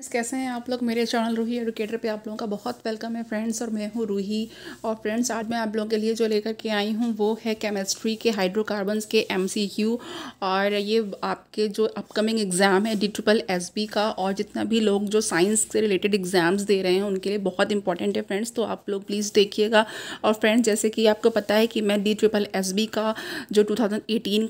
friends कैसे हैं आप लोग मेरे चैनल रूही एडुकेटर पे आप लोगों का बहुत वेलकम है फ्रेंड्स और मैं हूँ रूही और फ्रेंड्स आज मैं आप लोगों के लिए जो लेकर के आई हूँ वो है केमिस्ट्री के हाइड्रोकार्बन्स के एमसीक्यू और ये आपके जो अपकमिंग एग्ज़ाम है डी ट्रिपल एस बी का और जितना भी लोग जो साइंस से रिलेटेड एग्ज़ाम्स दे रहे हैं उनके लिए बहुत इंपॉर्टेंट है फ्रेंड्स तो आप लोग प्लीज़ देखिएगा और फ्रेंड्स जैसे कि आपको पता है कि मैं डी ट्रिपल एस बी का जो टू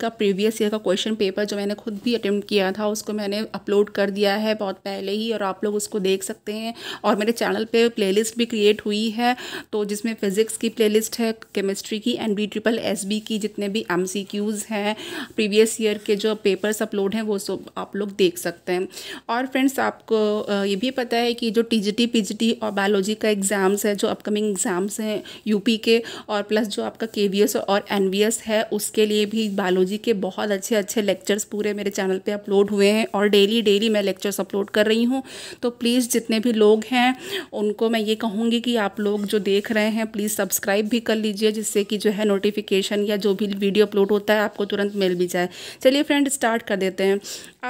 का प्रीवियस ईयर का क्वेश्चन पेपर जो मैंने खुद भी अटैम्प्ट किया था उसको मैंने अपलोड कर दिया है बहुत पहले ही और और आप लोग उसको देख सकते हैं और मेरे चैनल पे प्लेलिस्ट भी क्रिएट हुई है तो जिसमें फ़िज़िक्स की प्लेलिस्ट है केमिस्ट्री की and B triple S B की जितने भी एम सी क्यूज़ हैं प्रीवियस ईयर के जो पेपर्स अपलोड हैं वो सब आप लोग देख सकते हैं और फ्रेंड्स आपको ये भी पता है कि जो T G T P G T और बायोलॉजी का एग्ज़ाम्स है जो अपकमिंग एग्ज़ाम्स हैं यूपी के और प्लस जो आपका के वी एस और एन वी एस है उसके लिए भी बायोलॉजी के बहुत अच्छे अच्छे लेक्चर्स पूरे मेरे चैनल पर अपलोड हुए हैं और डेली डेली मैं लेक्चर्स अपलोड कर रही हूँ तो प्लीज़ जितने भी लोग हैं उनको मैं ये कहूँगी कि आप लोग जो देख रहे हैं प्लीज़ सब्सक्राइब भी कर लीजिए जिससे कि जो है नोटिफिकेशन या जो भी वीडियो अपलोड होता है आपको तुरंत मिल भी जाए चलिए फ्रेंड स्टार्ट कर देते हैं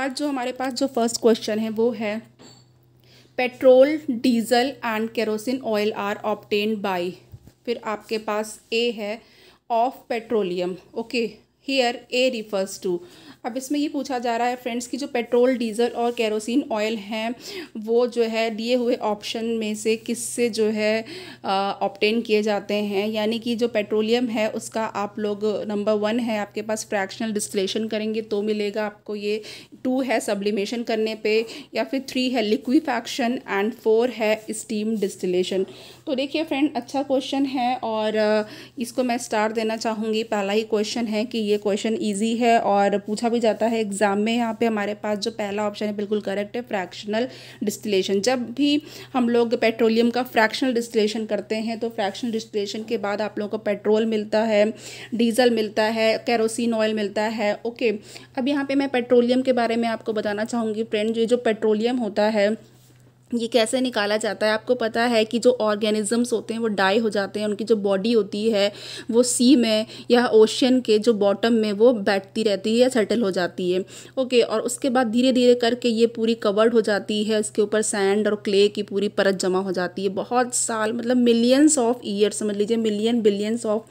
आज जो हमारे पास जो फर्स्ट क्वेश्चन है वो है petrol diesel and kerosene oil are obtain by फिर आपके पास ए है of petroleum okay here A refers to अब इसमें ये पूछा जा रहा है फ्रेंड्स कि जो पेट्रोल डीजल और केरोसिन ऑयल हैं वो जो है दिए हुए ऑप्शन में से किससे जो है ऑप्टेन किए जाते हैं यानी कि जो पेट्रोलियम है उसका आप लोग नंबर वन है आपके पास फ्रैक्शनल डिस्टिलेशन करेंगे तो मिलेगा आपको ये टू है सब्लिमेशन करने पे या फिर थ्री है लिक्विफैक्शन एंड फोर है स्टीम डिस्टिलेशन तो देखिए फ्रेंड अच्छा क्वेश्चन है और इसको मैं स्टार देना चाहूँगी पहला ही क्वेश्चन है कि ये क्वेश्चन ईजी है और पूछा भी जाता है एग्ज़ाम में यहाँ पे हमारे पास जो पहला ऑप्शन है बिल्कुल करेक्ट है फ्रैक्शनल डिस्टिलेशन जब भी हम लोग पेट्रोलियम का फ्रैक्शनल डिस्टिलेशन करते हैं तो फ्रैक्शनल डिस्टिलेशन के बाद आप लोगों को पेट्रोल मिलता है डीजल मिलता है कैरोसिन ऑयल मिलता है ओके अब यहाँ पर पे मैं पेट्रोलियम के बारे में आपको बताना चाहूँगी फ्रेंड ये जो पेट्रोलियम होता है ये कैसे निकाला जाता है आपको पता है कि जो ऑर्गेनिजम्स होते हैं वो डाई हो जाते हैं उनकी जो बॉडी होती है वो सी में या ओशन के जो बॉटम में वो बैठती रहती है या सेटल हो जाती है ओके और उसके बाद धीरे धीरे करके ये पूरी कवर्ड हो जाती है इसके ऊपर सैंड और क्ले की पूरी परत जमा हो जाती है बहुत साल मतलब मिलियंस ऑफ ईयर्स समझ लीजिए मिलियन बिलियंस ऑफ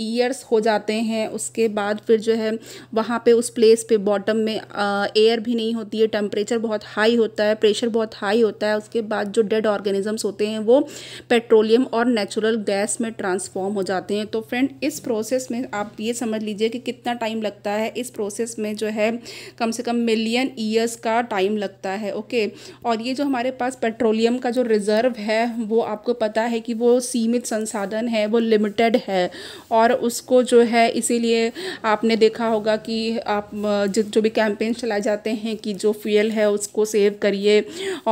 ईयर्स हो जाते हैं उसके बाद फिर जो है वहाँ पर उस प्लेस पर बॉटम में एयर भी नहीं होती है टेम्परेचर बहुत हाई होता है प्रेशर बहुत हाई होता है उसके बाद जो डेड ऑर्गेनिजम्स होते हैं वो पेट्रोलियम और नेचुरल गैस में ट्रांसफॉर्म हो जाते हैं तो फ्रेंड इस प्रोसेस में आप ये समझ लीजिए कि कितना टाइम लगता है इस प्रोसेस में जो है कम से कम मिलियन ईयर्स का टाइम लगता है ओके और ये जो हमारे पास पेट्रोलियम का जो रिज़र्व है वो आपको पता है कि वो सीमित संसाधन है वो लिमिटेड है और उसको जो है इसीलिए आपने देखा होगा कि आप जो भी कैंपेन्स चलाए जाते हैं कि जो फ्यूल है उसको सेव करिए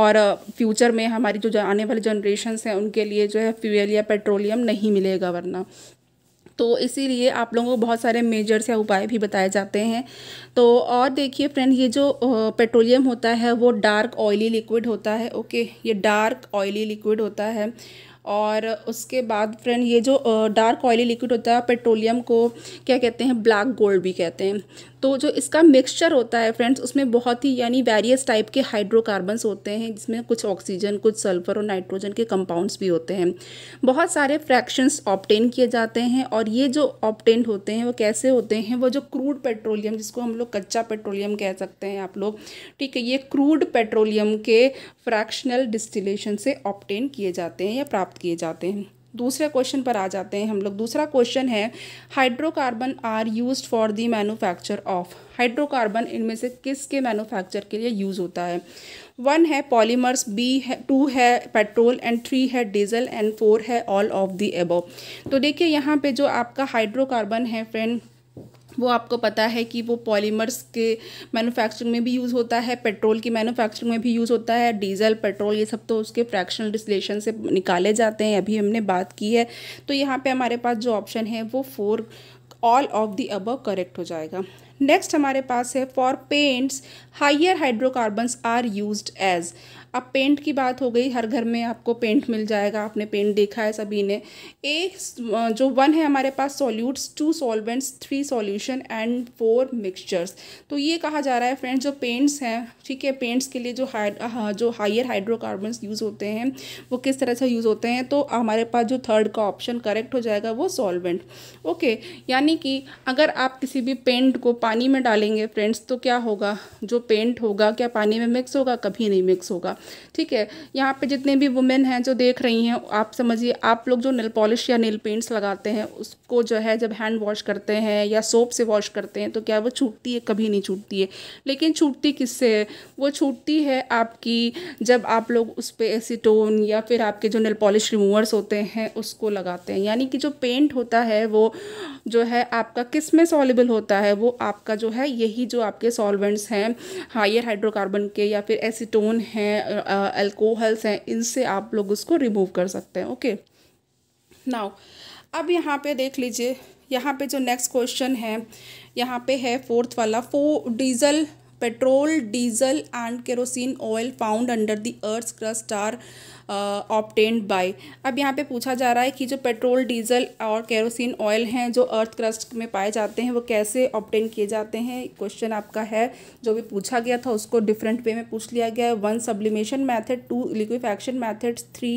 और फ्यूचर में हमारी जो आने वाली जनरेशन्स हैं उनके लिए जो है फ्यूल या पेट्रोलियम नहीं मिलेगा वरना तो इसीलिए आप लोगों को बहुत सारे मेजर्स या उपाय भी बताए जाते हैं तो और देखिए फ्रेंड ये जो पेट्रोलियम होता है वो डार्क ऑयली लिक्विड होता है ओके ये डार्क ऑयली लिक्विड होता है और उसके बाद फ्रेंड ये जो डार्क ऑयली लिक्विड होता है पेट्रोलियम को क्या कहते हैं ब्लैक गोल्ड भी कहते हैं तो जो इसका मिक्सचर होता है फ्रेंड्स उसमें बहुत ही यानी वेरियस टाइप के हाइड्रोकार्बन्स होते हैं जिसमें कुछ ऑक्सीजन कुछ सल्फर और नाइट्रोजन के कंपाउंड्स भी होते हैं बहुत सारे फ्रैक्शंस ऑप्टेन किए जाते हैं और ये जो ऑप्टेंड होते हैं वो कैसे होते हैं वो जो क्रूड पेट्रोलियम जिसको हम लोग कच्चा पेट्रोलियम कह सकते हैं आप लोग ठीक है ये क्रूड पेट्रोलियम के फ्रैक्शनल डिस्टिलेशन से ऑप्टेन किए जाते हैं या प्राप्त किए जाते हैं दूसरे क्वेश्चन पर आ जाते हैं हम लोग दूसरा क्वेश्चन है hydrocarbon are used for the manufacture of hydrocarbon इनमें से किसके मैन्युफैक्चर के लिए यूज़ होता है वन है पॉलीमर्स बी है टू है पेट्रोल एंड थ्री है डीजल एंड फोर है ऑल ऑफ दी एबो तो देखिए यहाँ पे जो आपका हाइड्रोकार्बन है फ्रेंड वो आपको पता है कि वो पॉलीमर्स के मैन्युफैक्चरिंग में भी यूज़ होता है पेट्रोल की मैन्युफैक्चरिंग में भी यूज़ होता है डीजल पेट्रोल ये सब तो उसके फ्रैक्शनल डिस्लेशन से निकाले जाते हैं अभी हमने बात की है तो यहाँ पे हमारे पास जो ऑप्शन है वो four all of the above correct हो जाएगा नेक्स्ट हमारे पास है for paints higher hydrocarbons are use as अब पेंट की बात हो गई हर घर में आपको पेंट मिल जाएगा आपने पेंट देखा है सभी ने एक जो वन है हमारे पास solutes two solvents three solution and four mixtures तो ये कहा जा रहा है फ्रेंड्स जो पेंट्स हैं ठीक है पेंट्स के लिए जो हाई जो हायर हाइड्रोकार्बन यूज़ होते हैं वो किस तरह से यूज़ होते हैं तो हमारे पास जो थर्ड का ऑप्शन करेक्ट हो जाएगा वो सॉल्वेंट ओके यानी कि अगर आप किसी भी पेंट को पानी में डालेंगे फ्रेंड्स तो क्या होगा जो पेंट होगा क्या पानी में मिक्स होगा कभी नहीं मिक्स होगा ठीक है यहाँ पे जितने भी वुमेन हैं जो देख रही हैं आप समझिए आप लोग जो नेल पॉलिश या नेल पेंट्स लगाते हैं उसको जो है जब हैंड वॉश करते हैं या सोप से वॉश करते हैं तो क्या वो छूटती है कभी नहीं छूटती है लेकिन छूटती किससे है वो छूटती है आपकी जब आप लोग उस पर एसीटोन या फिर आपके जो नेल पॉलिश रिमूवर्स होते हैं उसको लगाते हैं यानी कि जो पेंट होता है वो जो है आपका किस में सॉलेबल होता है वो आपका जो है यही जो आपके सॉल्वेंट्स हैं हायर हाइड्रोकार्बन के या फिर एसीटोन हैं अल्कोहल्स हैं इनसे आप लोग उसको रिमूव कर सकते हैं ओके नाउ अब यहाँ पे देख लीजिए यहाँ पे जो नेक्स्ट क्वेश्चन है यहाँ पे है फोर्थ वाला four diesel petrol diesel and kerosene oil found under the earth crust are obtained by अब यहाँ पे पूछा जा रहा है कि जो पेट्रोल डीजल और केरोसिन ऑयल हैं जो अर्थ क्रस्ट में पाए जाते हैं वो कैसे ऑप्टेन किए जाते हैं क्वेश्चन आपका है जो भी पूछा गया था उसको डिफरेंट वे में पूछ लिया गया है one sublimation method two liquefaction method three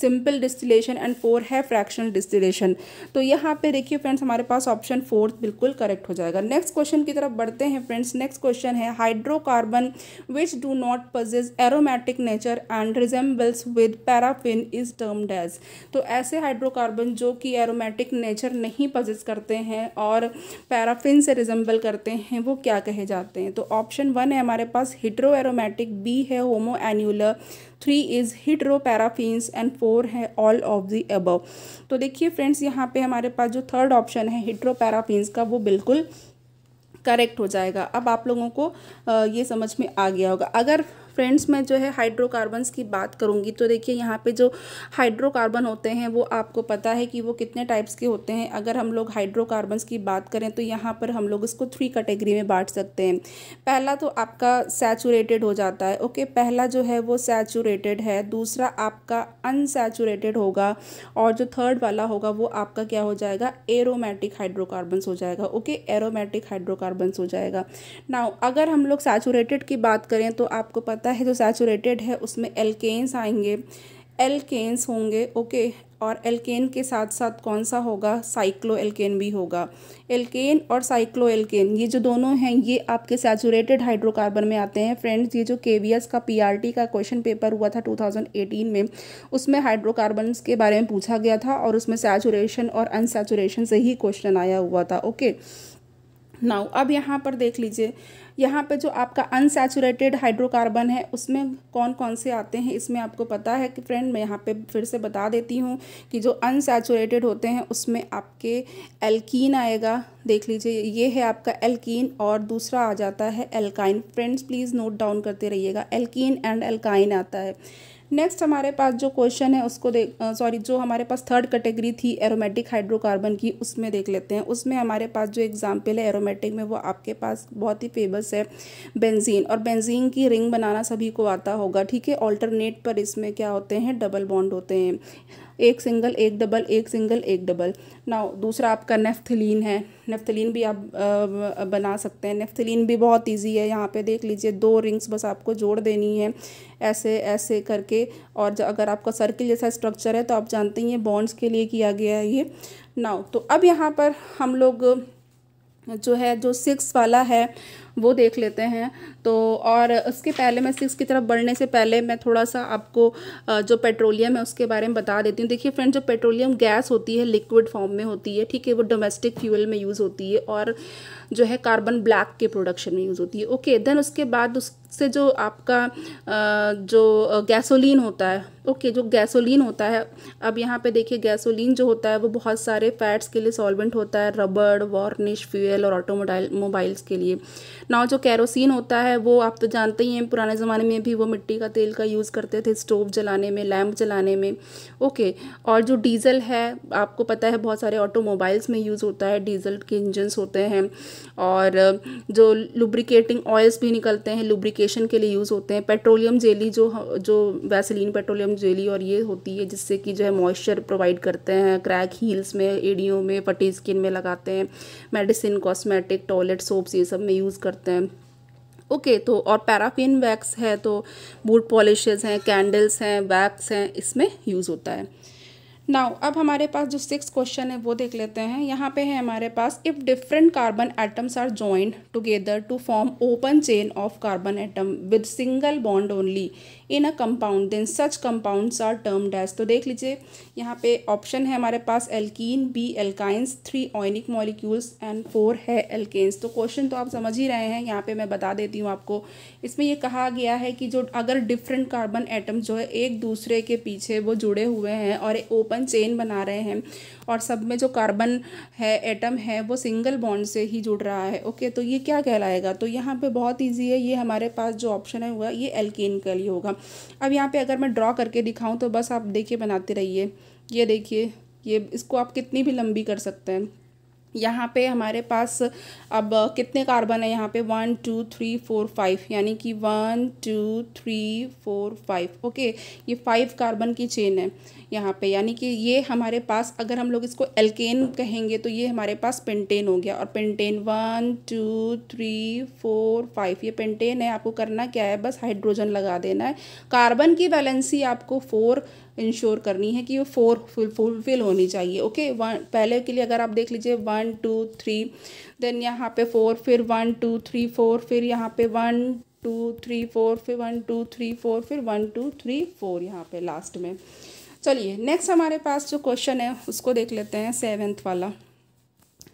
simple distillation and four है फ्रैक्शनल डिस्टिलेशन तो यहाँ पे देखिए फ्रेंड्स हमारे पास ऑप्शन फोर्थ बिल्कुल करेक्ट हो जाएगा नेक्स्ट क्वेश्चन की तरफ बढ़ते हैं फ्रेंड्स नेक्स्ट क्वेश्चन है hydrocarbon which do not possess aromatic nature and resembles with paraffin is termed as तो ऐसे हाइड्रोकार्बन जो कि एरोमेटिक नेचर नहीं पजिस करते हैं और पैराफिन से रिजम्बल करते हैं वो क्या कहे जाते हैं तो ऑप्शन वन है हमारे पास हिड्रो एरोमेटिक बी है homo annular three is hydro paraffins and four है ऑल ऑफ दी अबव तो देखिए फ्रेंड्स यहाँ पे हमारे पास जो थर्ड ऑप्शन है हिड्रो पैराफिन्स का वो बिल्कुल करेक्ट हो जाएगा अब आप लोगों को ये समझ में आ गया होगा अगर फ्रेंड्स मैं जो है हाइड्रोकार्बन्स की बात करूँगी तो देखिए यहाँ पे जो हाइड्रोकार्बन होते हैं वो आपको पता है कि वो कितने टाइप्स के होते हैं अगर हम लोग हाइड्रोकार्बन्स की बात करें तो यहाँ पर हम लोग इसको थ्री कैटेगरी में बांट सकते हैं पहला तो आपका सैचुरेटेड हो जाता है ओके पहला जो है वो सैचुरेटेड है दूसरा आपका अनसैचुरेटेड होगा और जो थर्ड वाला होगा वो आपका क्या हो जाएगा एरोमेटिक हाइड्रोकार्बन्स हो जाएगा ओके एरोमेटिक हाइड्रोकार्बन्स हो जाएगा नाउ अगर हम लोग सैचुरेटेड की बात करें तो आपको पता आता है जो सैचुरेटेड है उसमें एल्केन्स आएंगे एल्केन्स होंगे ओके और एल्केन के साथ साथ कौन सा होगा साइक्लो एल्केन भी होगा एल्केन और साइक्लो एल्केन ये जो दोनों हैं ये आपके सैचुरेटेड हाइड्रोकार्बन में आते हैं फ्रेंड्स ये जो के का पीआरटी का क्वेश्चन पेपर हुआ था 2018 में उसमें हाइड्रोकार्बन के बारे में पूछा गया था और उसमें सैचुरेशन और अनसेचुरेशन से ही क्वेश्चन आया हुआ था ओके नाउ अब यहाँ पर देख लीजिए यहाँ पे जो आपका अनसेचुरेटेड हाइड्रोकार्बन है उसमें कौन कौन से आते हैं इसमें आपको पता है कि फ्रेंड मैं यहाँ पे फिर से बता देती हूँ कि जो अनसेचुरेटेड होते हैं उसमें आपके एल्कीन आएगा देख लीजिए ये है आपका एल्कीन और दूसरा आ जाता है alkyne friends please note down करते रहिएगा एल्कीन एंड एल्काइन आता है नेक्स्ट हमारे पास जो क्वेश्चन है उसको देख सॉरी जो हमारे पास थर्ड कैटेगरी थी एरोमेटिक हाइड्रोकार्बन की उसमें देख लेते हैं उसमें हमारे पास जो एग्जाम्पल है एरोमेटिक में वो आपके पास बहुत ही फेमस है बेंजीन और बेंजीन की रिंग बनाना सभी को आता होगा ठीक है ऑल्टरनेट पर इसमें क्या होते हैं डबल बॉन्ड होते हैं एक सिंगल एक डबल एक सिंगल एक डबल ना दूसरा आपका नेफ्थलीन है नेफ्थलीन भी आप बना सकते हैं नेफ्थलीन भी बहुत ईजी है यहाँ पे देख लीजिए दो रिंग्स बस आपको जोड़ देनी है ऐसे ऐसे करके और अगर आपका सर्किल जैसा स्ट्रक्चर है तो आप जानते ही हैं बॉन्ड्स के लिए किया गया है ये नाव तो अब यहाँ पर हम लोग जो है जो सिक्स वाला है वो देख लेते हैं तो और उसके पहले मैं सिक्स की तरफ बढ़ने से पहले मैं थोड़ा सा आपको जो पेट्रोलियम है उसके बारे में बता देती हूँ देखिए फ्रेंड जो पेट्रोलियम गैस होती है लिक्विड फॉर्म में होती है ठीक है वो डोमेस्टिक फ्यूल में यूज़ होती है और जो है कार्बन ब्लैक के प्रोडक्शन में यूज़ होती है ओके देन उसके बाद उस से जो आपका जो गैसोलीन होता है ओके जो गैसोलीन होता है अब यहाँ पे देखिए गैसोलीन जो होता है वो बहुत सारे फैट्स के लिए सॉल्वेंट होता है रबड़ वॉर्निश फ्यूल और ऑटोमोबाइल मोबाइल्स के लिए ना जो कैरोसिन होता है वो आप तो जानते ही हैं पुराने ज़माने में भी वो मिट्टी का तेल का यूज़ करते थे स्टोव जलाने में लैम्प जलाने में ओके और जो डीज़ल है आपको पता है बहुत सारे ऑटोमोबाइल्स में यूज़ होता है डीज़ल के इंजन्स होते हैं और जो लुब्रिकेटिंग ऑयल्स भी निकलते हैं लुब्रिकेट एप्लीकेशन के लिए यूज़ होते हैं पेट्रोलियम जेली जो जो वैसलीन पेट्रोलियम जेली और ये होती है जिससे कि जो है मॉइस्चर प्रोवाइड करते हैं क्रैक हील्स में एडियो में फटी स्किन में लगाते हैं मेडिसिन कॉस्मेटिक टॉयलेट सोप्स ये सब में यूज़ करते हैं ओके okay, तो और पैराफिन वैक्स है तो बूट पॉलिशेज हैं कैंडल्स हैं वैक्स हैं इसमें यूज़ होता है नाउ अब हमारे पास जो सिक्स क्वेश्चन है वो देख लेते हैं यहाँ पे है हमारे पास if different carbon atoms are joint together to form open chain of carbon atom with single bond only in a compound then such compounds are termed as तो देख लीजिए यहाँ पे ऑप्शन है हमारे पास alkene B alkynes three ionic molecules and four है alkanes तो क्वेश्चन तो आप समझ ही रहे हैं यहाँ पे मैं बता देती हूँ आपको इसमें ये कहा गया है कि जो अगर डिफरेंट कार्बन एटम जो है एक दूसरे के पीछे वो जुड़े हुए हैं और एक ओपन चेन बना रहे हैं और सब में जो कार्बन है एटम है वो सिंगल बॉन्ड से ही जुड़ रहा है ओके तो ये क्या कहलाएगा तो यहाँ पे बहुत ईजी है ये हमारे पास जो ऑप्शन है हुआ ये एल्केन के लिए होगा अब यहाँ पे अगर मैं ड्रॉ करके दिखाऊँ तो बस आप देखिए बनाते रहिए ये देखिए ये इसको आप कितनी भी लंबी कर सकते हैं यहाँ पे हमारे पास अब कितने कार्बन है यहाँ पे one two three four five यानी कि one two three four five okay ये फाइव कार्बन की चेन है यहाँ पे यानी कि ये हमारे पास अगर हम लोग इसको एल्केन कहेंगे तो ये हमारे पास पेंटेन हो गया और pentane one two three four five ये पेंटेन है आपको करना क्या है बस हाइड्रोजन लगा देना है कार्बन की वैलेंसी आपको फोर इंश्योर करनी है कि वो फोर फुलफिल होनी चाहिए ओके वन पहले के लिए अगर आप देख लीजिए वन टू थ्री देन यहाँ पे फोर फिर वन टू थ्री फोर फिर यहाँ पे वन टू थ्री फोर फिर वन टू थ्री फोर फिर वन टू थ्री फोर यहाँ पे लास्ट में चलिए नेक्स्ट हमारे पास जो क्वेश्चन है उसको देख लेते हैं सेवेंथ वाला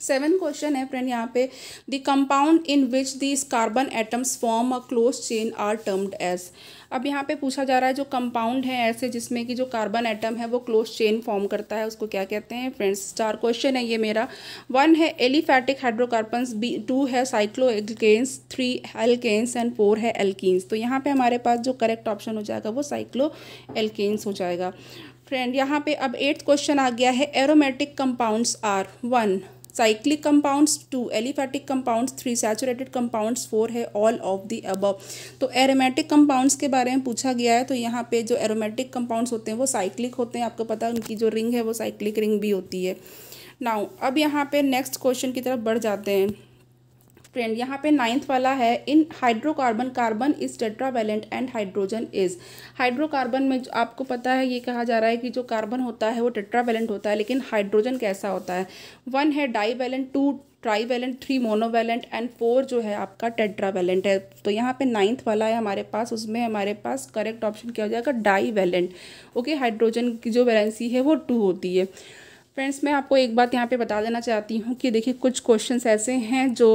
सेवन क्वेश्चन है फ्रेंड यहाँ पे the compound in which these carbon atoms form a close chain are termed as अब यहाँ पे पूछा जा रहा है जो कंपाउंड है ऐसे जिसमें कि जो कार्बन एटम है वो क्लोज चेन फॉर्म करता है उसको क्या कहते हैं फ्रेंड्स चार क्वेश्चन है ये मेरा वन है एलिफैटिक हाइड्रोकार्बन्स बी टू है cyclo alkanes three alkanes and four है एल्किन्स तो यहाँ पे हमारे पास जो करेक्ट ऑप्शन हो जाएगा वो साइक्लो एल्केन्स हो जाएगा फ्रेंड यहाँ पे अब एट्थ क्वेश्चन आ गया है aromatic compounds are one cyclic compounds two aliphatic compounds three saturated compounds four है ऑल ऑफ दी अबव तो एरोमेटिक कंपाउंड्स के बारे में पूछा गया है तो यहाँ पे जो एरोमेटिक कंपाउंड्स होते हैं वो साइक्लिक होते हैं आपको पता है उनकी जो रिंग है वो साइक्लिक रिंग भी होती है नाउ अब यहाँ पे नेक्स्ट क्वेश्चन की तरफ बढ़ जाते हैं ट्रेंड यहाँ पे नाइन्थ वाला है in hydrocarbon carbon is tetravalent and hydrogen is hydrocarbon में आपको पता है ये कहा जा रहा है कि जो कार्बन होता है वो टेट्रावेलेंट होता है लेकिन हाइड्रोजन कैसा होता है वन है divalent two trivalent three monovalent and four जो है आपका टेट्रावेलेंट है तो यहाँ पे नाइन्थ वाला है हमारे पास उसमें हमारे पास करेक्ट ऑप्शन क्या हो जाएगा डाईवेलेंट ओके हाइड्रोजन की जो वैलेंसी है वो टू होती है फ्रेंड्स मैं आपको एक बात यहाँ पे बता देना चाहती हूँ कि देखिए कुछ क्वेश्चंस ऐसे हैं जो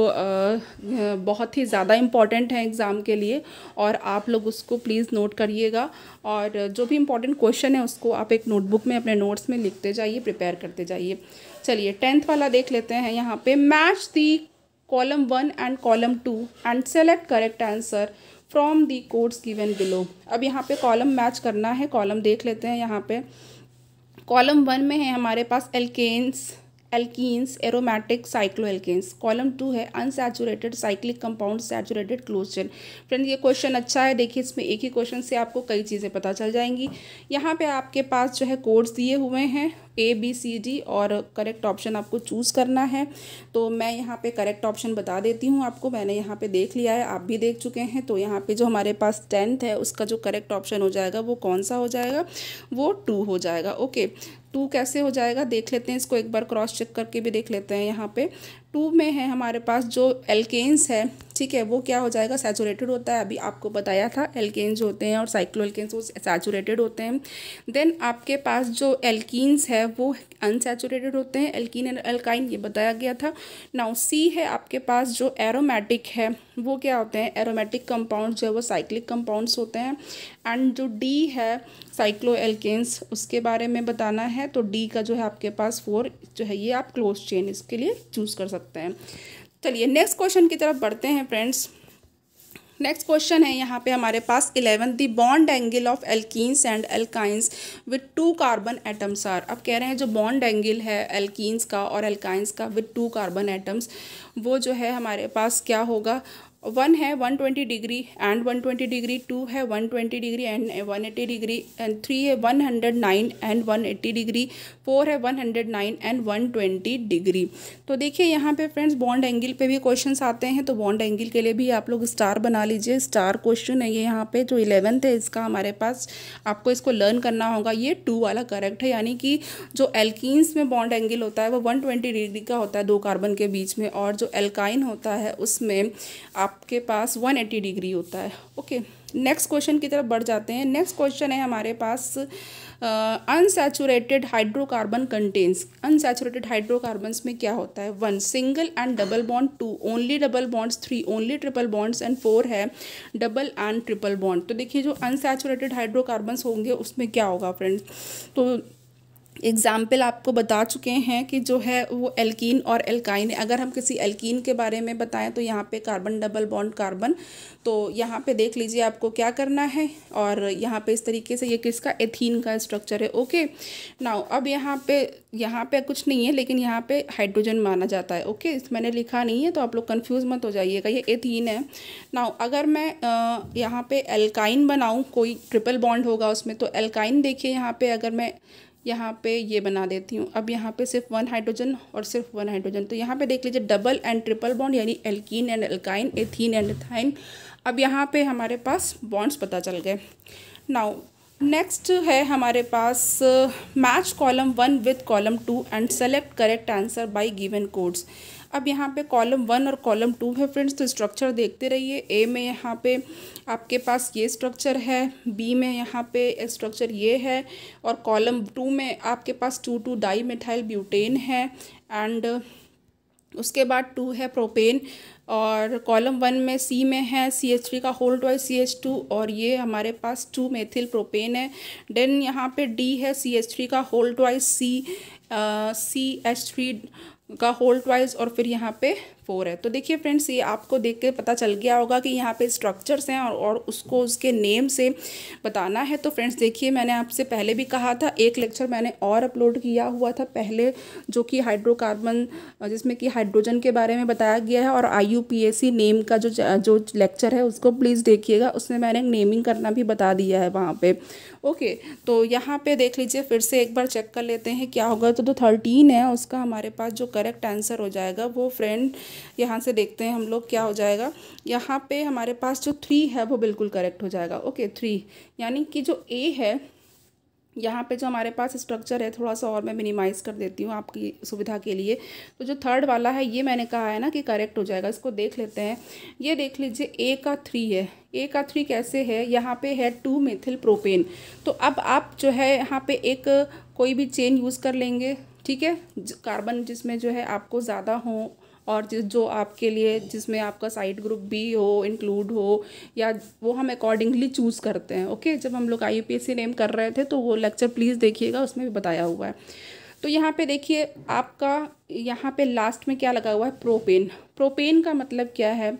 बहुत ही ज़्यादा इम्पॉर्टेंट हैं एग्ज़ाम के लिए और आप लोग उसको प्लीज़ नोट करिएगा और जो भी इम्पॉर्टेंट क्वेश्चन है उसको आप एक नोटबुक में अपने नोट्स में लिखते जाइए प्रिपेयर करते जाइए चलिए टेंथ वाला देख लेते हैं यहाँ पर match the column one and column two and select correct answer from the codes given below अब यहाँ पे कॉलम मैच करना है कॉलम देख लेते हैं यहाँ पर कॉलम वन में है हमारे पास alkanes alkenes aromatic cyclo alkanes column two है unsaturated cyclic compound saturated close chain friend ये क्वेश्चन अच्छा है देखिए इसमें एक ही क्वेश्चन से आपको कई चीज़ें पता चल जाएंगी यहाँ पे आपके पास जो है कोड्स दिए हुए हैं ए बी सी डी और करेक्ट ऑप्शन आपको चूज़ करना है तो मैं यहाँ पे करेक्ट ऑप्शन बता देती हूँ आपको मैंने यहाँ पे देख लिया है आप भी देख चुके हैं तो यहाँ पे जो हमारे पास टेंथ है उसका जो करेक्ट ऑप्शन हो जाएगा वो कौन सा हो जाएगा वो टू हो जाएगा ओके टू कैसे हो जाएगा देख लेते हैं इसको एक बार क्रॉस चेक करके भी देख लेते हैं यहाँ पे टू में है हमारे पास जो एल्केन्स है ठीक है वो क्या हो जाएगा सैचुरेटेड होता है अभी आपको बताया था एल्केन्स होते हैं और साइक्लो एल्केन्स वो सैचुरेटेड होते हैं देन आपके पास जो एल्किन्स है वो अनसेचुरेटेड होते हैं एल्किन एंड अल्काइन ये बताया गया था नाउ सी है आपके पास जो एरोमेटिक है वो क्या होते हैं एरोमेटिक कंपाउंड जो है वो साइक्लिक कंपाउंड्स होते हैं एंड जो डी है साइक्लो एल्केन्स उसके बारे में बताना है तो डी का जो है आपके पास फोर जो है ये आप क्लोज चेन इसके लिए चूज़ कर सकते हैं चलिए नेक्स्ट क्वेश्चन की तरफ बढ़ते हैं फ्रेंड्स नेक्स्ट क्वेश्चन है यहाँ पे हमारे पास eleven the bond angle of एल्कीस and alkynes with two carbon atoms are अब कह रहे हैं जो बॉन्ड एंगल है एल्किन्स का और एल्काइंस का विद टू कार्बन एटम्स वो जो है हमारे पास क्या होगा वन है one twenty degree and one twenty degree two है one twenty degree and one eighty degree and three है one hundred nine and one eighty degree four है one hundred nine and one twenty degree तो देखिए यहाँ पे friends bond angle पे भी question आते हैं तो बॉन्ड एंगल के लिए भी आप लोग स्टार बना लीजिए स्टार क्वेश्चन है ये यहाँ पे जो इलेवेंथ है इसका हमारे पास आपको इसको लर्न करना होगा ये टू वाला करेक्ट है यानी कि जो एल्किन्स में बॉन्ड एंगल होता है वो वन ट्वेंटी डिग्री का होता है दो कार्बन के बीच में और जो एल्काइन होता है उसमें आप आपके पास 180 डिग्री होता है ओके नेक्स्ट क्वेश्चन की तरफ बढ़ जाते हैं नेक्स्ट क्वेश्चन है हमारे पास unsaturated hydrocarbon contains unsaturated hydrocarbons में क्या होता है one single and double bond two only double bonds three only triple bonds and four है डबल एंड ट्रिपल बॉन्ड तो देखिए जो अनसेचुरेटेड हाइड्रोकार्बन्स होंगे उसमें क्या होगा फ्रेंड्स तो एग्ज़ाम्पल आपको बता चुके हैं कि जो है वो एल्कीन और एल्काइन अगर हम किसी एल्कीन के बारे में बताएं तो यहाँ पे कार्बन डबल बॉन्ड कार्बन तो यहाँ पे देख लीजिए आपको क्या करना है और यहाँ पे इस तरीके से ये किसका एथीन का स्ट्रक्चर है ओके नाउ अब यहाँ पे यहाँ पे कुछ नहीं है लेकिन यहाँ पे हाइड्रोजन माना जाता है ओके इस मैंने लिखा नहीं है तो आप लोग कन्फ्यूज़ मत हो जाइएगा ये एथीन है नाउ अगर मैं यहाँ पर एल्काइन बनाऊँ कोई ट्रिपल बॉन्ड होगा उसमें तो एल्काइन देखिए यहाँ पर अगर मैं यहाँ पे ये बना देती हूँ अब यहाँ पे सिर्फ वन हाइड्रोजन और सिर्फ वन हाइड्रोजन तो यहाँ पे देख लीजिए डबल एंड ट्रिपल बॉन्ड यानी alkene and alkyne ethene and ethyne अब यहाँ पे हमारे पास बॉन्ड्स पता चल गए नाउ नेक्स्ट है हमारे पास match column one with column two and select correct answer by given codes अब यहाँ पे कॉलम वन और कॉलम टू है फ्रेंड्स तो स्ट्रक्चर देखते रहिए ए में यहाँ पे आपके पास ये स्ट्रक्चर है बी में यहाँ पे स्ट्रक्चर ये है और कॉलम टू में आपके पास two two di methyl butane है एंड उसके बाद टू है प्रोपेन और कॉलम वन में सी में है सी एच थ्री का होल टॉय सी एच टू और ये हमारे पास टू मेथिल प्रोपेन है देन यहाँ पे डी है सी एच थ्री का होल टॉय सी सी एच थ्री का होल ट्वाइस और फिर यहाँ पे फोर है तो देखिए फ्रेंड्स ये आपको देख के पता चल गया होगा कि यहाँ पे स्ट्रक्चर्स हैं और, और उसको उसके नेम से बताना है तो फ्रेंड्स देखिए मैंने आपसे पहले भी कहा था एक लेक्चर मैंने और अपलोड किया हुआ था पहले जो कि हाइड्रोकार्बन जिसमें कि हाइड्रोजन के बारे में बताया गया है और आई नेम का जो जो लेक्चर है उसको प्लीज़ देखिएगा उसमें मैंने नेमिंग करना भी बता दिया है वहाँ पर ओके तो यहाँ पर देख लीजिए फिर से एक बार चेक कर लेते हैं क्या होगा तो जो थर्टीन है उसका हमारे पास जो करेक्ट आंसर हो जाएगा वो फ्रेंड यहाँ से देखते हैं हम लोग क्या हो जाएगा यहाँ पे हमारे पास जो थ्री है वो बिल्कुल करेक्ट हो जाएगा ओके थ्री यानी कि जो ए है यहाँ पे जो हमारे पास स्ट्रक्चर है थोड़ा सा और मैं मिनिमाइज़ कर देती हूँ आपकी सुविधा के लिए तो जो थर्ड वाला है ये मैंने कहा है ना कि करेक्ट हो जाएगा इसको देख लेते हैं ये देख लीजिए ए का थ्री है ए का थ्री कैसे है यहाँ पे है टू मेथिल प्रोपेन तो अब आप जो है यहाँ पे एक कोई भी चेन यूज़ कर लेंगे ठीक है कार्बन जिसमें जो है आपको ज़्यादा हो और जो आपके लिए जिसमें आपका साइड ग्रुप भी हो इंक्लूड हो या वो हम अकॉर्डिंगली चूज़ करते हैं ओके जब हम लोग आई नेम कर रहे थे तो वो लेक्चर प्लीज़ देखिएगा उसमें भी बताया हुआ है तो यहाँ पे देखिए आपका यहाँ पे लास्ट में क्या लगा हुआ है प्रोपेन प्रोपेन का मतलब क्या है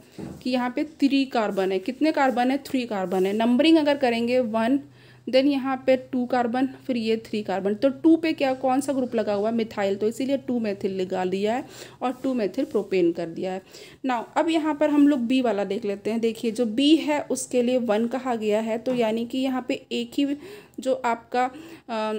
कि यहाँ पे थ्री कार्बन है कितने कार्बन है थ्री कार्बन है नंबरिंग अगर करेंगे वन देन यहाँ पे टू कार्बन फिर ये थ्री कार्बन तो टू पे क्या कौन सा ग्रुप लगा हुआ है मिथाइल तो इसीलिए टू मेथिल लगा दिया है और टू मेथिल प्रोपेन कर दिया है नाउ अब यहाँ पर हम लोग बी वाला देख लेते हैं देखिए जो बी है उसके लिए वन कहा गया है तो यानी कि यहाँ पे एक ही जो आपका आ,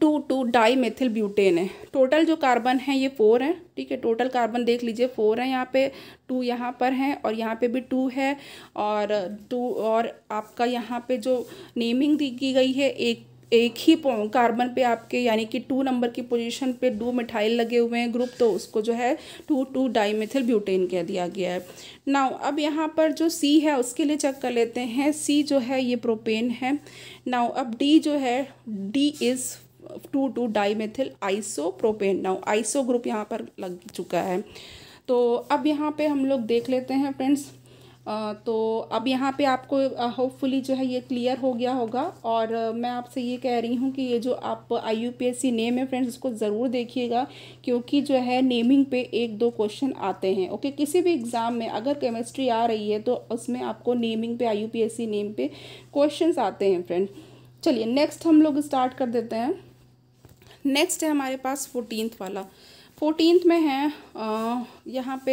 two two di methyl butane है टोटल जो कार्बन है ये फोर है ठीक है टोटल कार्बन देख लीजिए फोर है यहाँ पे टू यहाँ पर है और यहाँ पे भी टू है और टू और आपका यहाँ पे जो नेमिंग दी की गई है एक एक ही कार्बन पे आपके यानी कि टू नंबर की पोजीशन पे डू मिठाइल लगे हुए हैं ग्रुप तो उसको जो है टू टू मेथिल ब्यूटेन कह दिया गया है नाउ अब यहाँ पर जो सी है उसके लिए चेक कर लेते हैं सी जो है ये प्रोपेन है नाउ अब डी जो है D is two two di methyl isopropane now iso group यहाँ पर लग चुका है तो अब यहाँ पे हम लोग देख लेते हैं फ्रेंड्स तो अब यहाँ पे आपको होपफुली जो है ये क्लियर हो गया होगा और मैं आपसे ये कह रही हूँ कि ये जो आप I U P A C name है फ्रेंड्स उसको ज़रूर देखिएगा क्योंकि जो है नेमिंग पे एक दो क्वेश्चन आते हैं ओके किसी भी एग्ज़ाम में अगर केमिस्ट्री आ रही है तो उसमें आपको नेमिंग पे I U P A C name पे क्वेश्चन आते हैं फ्रेंड चलिए नेक्स्ट हम लोग स्टार्ट कर देते हैं नेक्स्ट है हमारे पास फोर्टीनथ वाला फोर्टीनथ में है यहाँ पे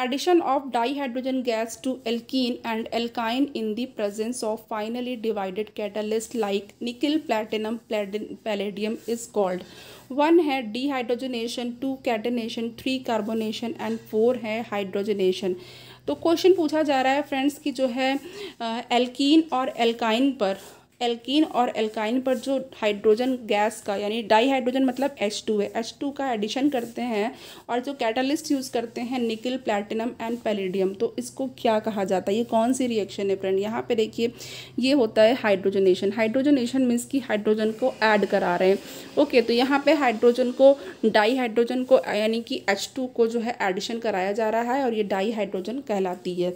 addition of di hydrogen gas to alkene and alkyne in the presence of finely divided catalyst like nickel platinum palladium is called one है dehydrogenation two catenation three carbonation and four है hydrogenation तो question पूछा जा रहा है friends कि जो है एल्कीन और एल्काइन पर एल्कीन और एल्काइन पर जो हाइड्रोजन गैस का यानी डाई हाइड्रोजन मतलब एच टू है एच टू का एडिशन करते हैं और जो कैटलिस्ट यूज़ करते हैं निकिल प्लैटिनम एंड पैलेडियम तो इसको क्या कहा जाता है ये कौन सी रिएक्शन है फ्रेंड यहाँ पे देखिए ये होता है हाइड्रोजनेशन हाइड्रोजनेशन मीन्स कि हाइड्रोजन को ऐड करा रहे हैं ओके तो यहाँ पर हाइड्रोजन को डाई हाइड्रोजन को यानी कि एच टू को जो है एडिशन कराया जा रहा है और ये डाई हाइड्रोजन कहलाती है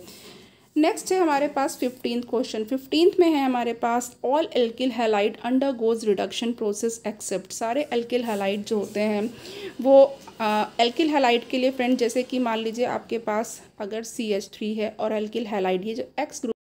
नेक्स्ट है हमारे पास फिफ्टीन क्वेश्चन फिफ्टीन में है हमारे पास all alkyl halide undergoes reduction process except सारे एल्किल हेलाइट जो होते हैं वो एल्किल हेलाइट के लिए फ्रेंड जैसे कि मान लीजिए आपके पास अगर सी एच थ्री है और एल्किल हेलाइट ये जो एक्स ग्रुप